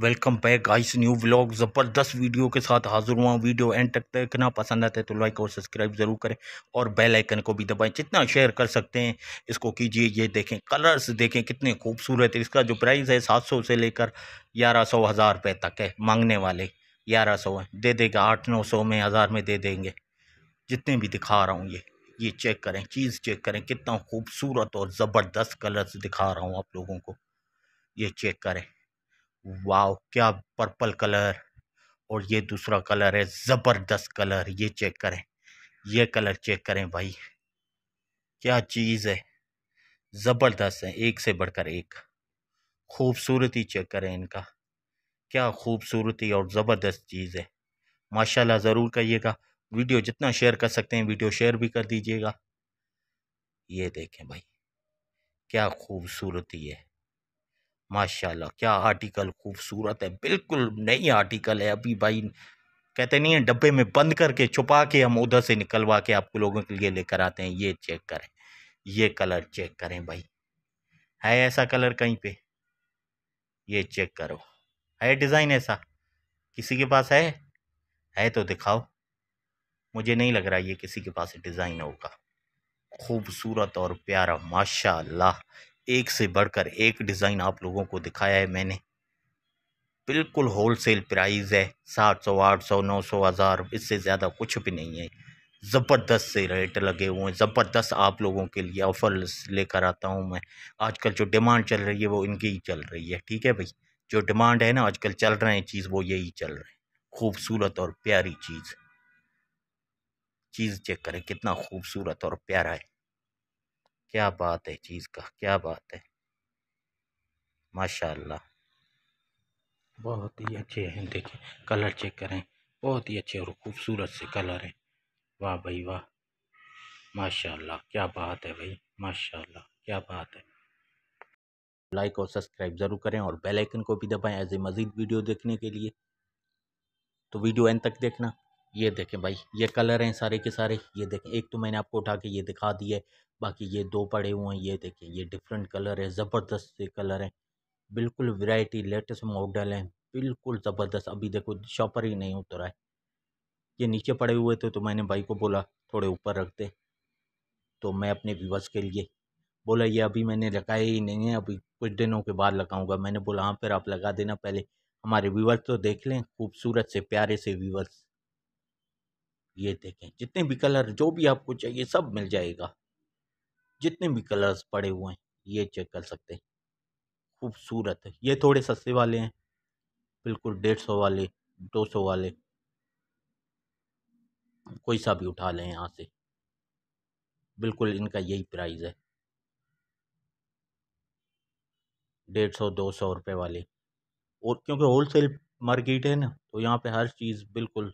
welcome back guys new vlog ज़बरदस्त video के साथ हाजिर हुआ वीडियो एंड तक देखना पसंद आता है तो लाइक और सब्सक्राइब ज़रूर करें और बेल आइकन को भी दबाएं जितना शेयर कर सकते हैं इसको कीजिए ये देखें कलर्स देखें कितने खूबसूरत है इसका जो प्राइस है सात सौ से लेकर ग्यारह सौ हज़ार रुपये तक है मांगने वाले ग्यारह सौ है दे देगा आठ नौ सौ में हज़ार में दे देंगे जितने भी दिखा रहा हूँ ये ये चेक करें चीज़ चेक करें कितना खूबसूरत और ज़बरदस्त कलर्स दिखा रहा हूँ आप लोगों को ये चेक करें वाह क्या पर्पल कलर और ये दूसरा कलर है ज़बरदस्त कलर ये चेक करें ये कलर चेक करें भाई क्या चीज़ है ज़बरदस्त है एक से बढ़कर एक खूबसूरती चेक करें इनका क्या खूबसूरती और ज़बरदस्त चीज़ है माशाल्लाह ज़रूर कहिएगा वीडियो जितना शेयर कर सकते हैं वीडियो शेयर भी कर दीजिएगा ये देखें भाई क्या खूबसूरती है माशाल्लाह क्या आर्टिकल खूबसूरत है बिल्कुल नई आर्टिकल है अभी भाई कहते नहीं है डब्बे में बंद करके छुपा के हम उधर से निकलवा के आपको लोगों के लिए लेकर आते हैं ये चेक करें ये कलर चेक करें भाई है ऐसा कलर कहीं पे ये चेक करो है डिज़ाइन ऐसा किसी के पास है है तो दिखाओ मुझे नहीं लग रहा ये किसी के पास डिज़ाइन होगा खूबसूरत और प्यारा माशाल्लाह एक से बढ़कर एक डिज़ाइन आप लोगों को दिखाया है मैंने बिल्कुल होलसेल प्राइस है सात सौ आठ सौ नौ सौ हज़ार इससे ज़्यादा कुछ भी नहीं है ज़बरदस्त से रेट लगे हुए हैं ज़बरदस्त आप लोगों के लिए ऑफ़र लेकर आता हूँ मैं आजकल जो डिमांड चल रही है वो इनकी ही चल रही है ठीक है भाई जो डिमांड है ना आजकल चल रहे हैं चीज़ वो यही चल रहे हैं खूबसूरत और प्यारी चीज़ चीज़ चेक करें कितना खूबसूरत और प्यारा है क्या बात है चीज़ का क्या बात है माशाल्लाह बहुत ही अच्छे हैं देखें कलर चेक करें बहुत ही अच्छे और खूबसूरत से कलर हैं वाह भाई वाह माशाल्लाह क्या बात है भाई माशाल्लाह क्या बात है लाइक और सब्सक्राइब ज़रूर करें और बेल आइकन को भी दबाएं ऐसे मज़ीद वीडियो देखने के लिए तो वीडियो एंड तक देखना ये देखें भाई ये कलर हैं सारे के सारे ये देखें एक तो मैंने आपको उठा के ये दिखा दिया है बाकी ये दो पड़े हुए हैं ये देखें ये डिफरेंट कलर है ज़बरदस्त से कलर हैं बिल्कुल वैरायटी लेटेस्ट मॉडल हैं बिल्कुल ज़बरदस्त अभी देखो शॉपर ही नहीं उतरा है ये नीचे पड़े हुए थे तो मैंने भाई को बोला थोड़े ऊपर रख दे तो मैं अपने व्यूवर्स के लिए बोला ये अभी मैंने लगाए ही नहीं है अभी कुछ दिनों के बाद लगाऊँगा मैंने बोला हाँ फिर आप लगा देना पहले हमारे व्यूवर्स तो देख लें खूबसूरत से प्यारे से व्यूवर्स ये देखें जितने भी कलर जो भी आपको चाहिए सब मिल जाएगा जितने भी कलर्स पड़े हुए हैं ये चेक कर सकते हैं खूबसूरत है ये थोड़े सस्ते वाले हैं बिल्कुल डेढ़ सौ वाले दो सौ वाले कोई सा भी उठा लें यहाँ से बिल्कुल इनका यही प्राइस है डेढ़ सौ दो सौ रुपये वाले और क्योंकि होलसेल मार्केट है ना तो यहाँ पे हर चीज़ बिल्कुल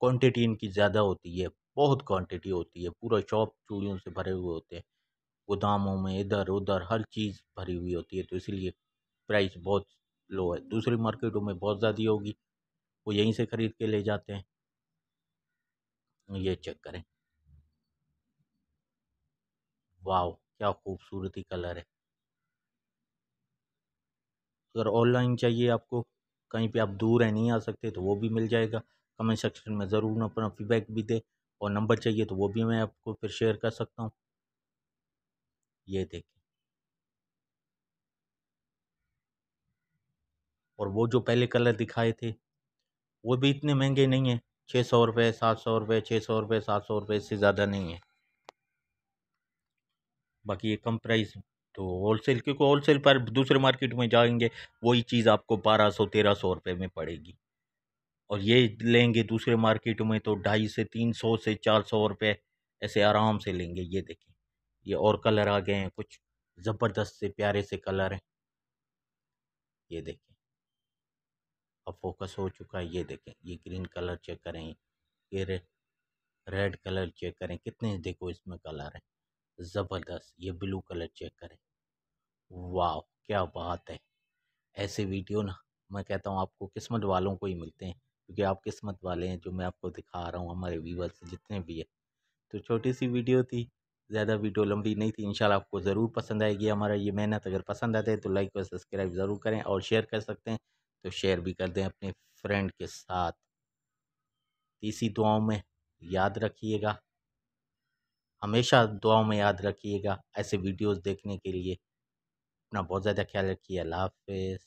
क्वांटिटी इनकी ज़्यादा होती है बहुत क्वांटिटी होती है पूरा शॉप चूड़ियों से भरे हुए होते हैं गोदामों में इधर उधर हर चीज़ भरी हुई होती है तो इसलिए प्राइस बहुत लो है दूसरी मार्केटों में बहुत ज़्यादा होगी वो यहीं से ख़रीद के ले जाते हैं ये चेक करें वाह क्या खूबसूरती कलर है अगर ऑनलाइन चाहिए आपको कहीं पे आप दूर हैं नहीं आ सकते तो वो भी मिल जाएगा कमेंट सेक्शन में ज़रूर अपना फीडबैक भी दे और नंबर चाहिए तो वो भी मैं आपको फिर शेयर कर सकता हूँ ये देखिए और वो जो पहले कलर दिखाए थे वो भी इतने महंगे नहीं है छः सौ रुपये सात सौ रुपये छः सौ रुपये सात सौ रुपये इससे ज़्यादा नहीं है बाकी ये कम प्राइस तो होल सेल क्योंकि होल सेल पर दूसरे मार्केट में जाएंगे वही चीज़ आपको बारह सौ तेरह सौ रुपये में पड़ेगी और ये लेंगे दूसरे मार्केट में तो ढाई से तीन सौ से चार सौ रुपये ऐसे आराम से लेंगे ये देखें ये और कलर आ गए हैं कुछ ज़बरदस्त से प्यारे से कलर हैं ये देखें अब फोकस हो चुका है ये देखें ये ग्रीन कलर चेक करें ये रेड कलर चेक करें कितने देखो इसमें कलर हैं ज़बरदस्त ये ब्लू कलर चेक करें वाह क्या बात है ऐसे वीडियो ना मैं कहता हूँ आपको किस्मत वालों को ही मिलते हैं क्योंकि आप किस्मत वाले हैं जो मैं आपको दिखा रहा हूँ हमारे व्यूवर्स जितने भी हैं तो छोटी सी वीडियो थी ज़्यादा वीडियो लंबी नहीं थी इंशाल्लाह आपको ज़रूर पसंद आएगी हमारा ये मेहनत अगर पसंद आते हैं तो लाइक और सब्सक्राइब ज़रूर करें और शेयर कर सकते हैं तो शेयर भी कर दें अपने फ्रेंड के साथ तीसरी दुआओं में याद रखिएगा हमेशा दुआओं में याद रखिएगा ऐसे वीडियोस देखने के लिए अपना बहुत ज़्यादा ख्याल रखिए अल्लाह हाफिज़